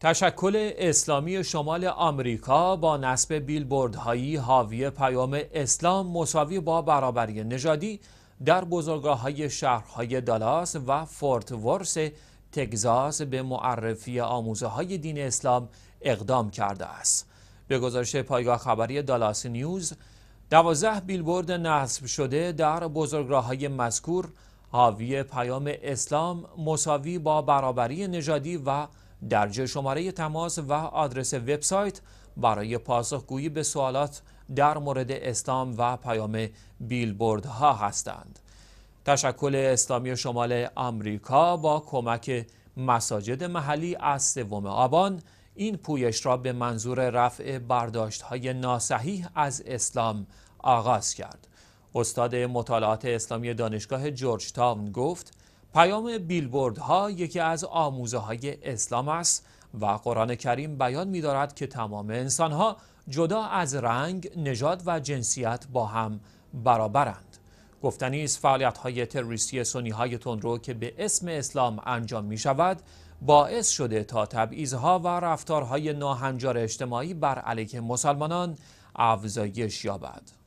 تشکل اسلامی شمال آمریکا با نصب بیلبردهایی حاوی پیام اسلام مساوی با برابری نژادی در بزرگاه های شهرهای دالاس و فورت ورس تگزاس به معرفی آموزه های دین اسلام اقدام کرده است. به گزارش پایگاه خبری دالاس نیوز، دوازده بیلبرد نصب شده در بزرگراه های مذکور حاوی پیام اسلام مساوی با برابری نژادی و در شماره تماس و آدرس وبسایت برای پاسخگویی به سوالات در مورد اسلام و پیام بیلبورد ها هستند. تشکل اسلامی شمال آمریکا با کمک مساجد محلی از سوم آبان این پویش را به منظور رفع برداشت های ناسحیح از اسلام آغاز کرد. استاد مطالعات اسلامی دانشگاه جورج تاون گفت پیام ها یکی از آموزه های اسلام است و قرآن کریم بیان می دارد که تمام انسان ها جدا از رنگ، نژاد و جنسیت با هم برابرند. گفتنی است فعالیت های تروریستی سنی های تندرو که به اسم اسلام انجام می شود باعث شده تا تبعیضها و رفتارهای ناهنجار اجتماعی بر علیه مسلمانان افزایش یابد.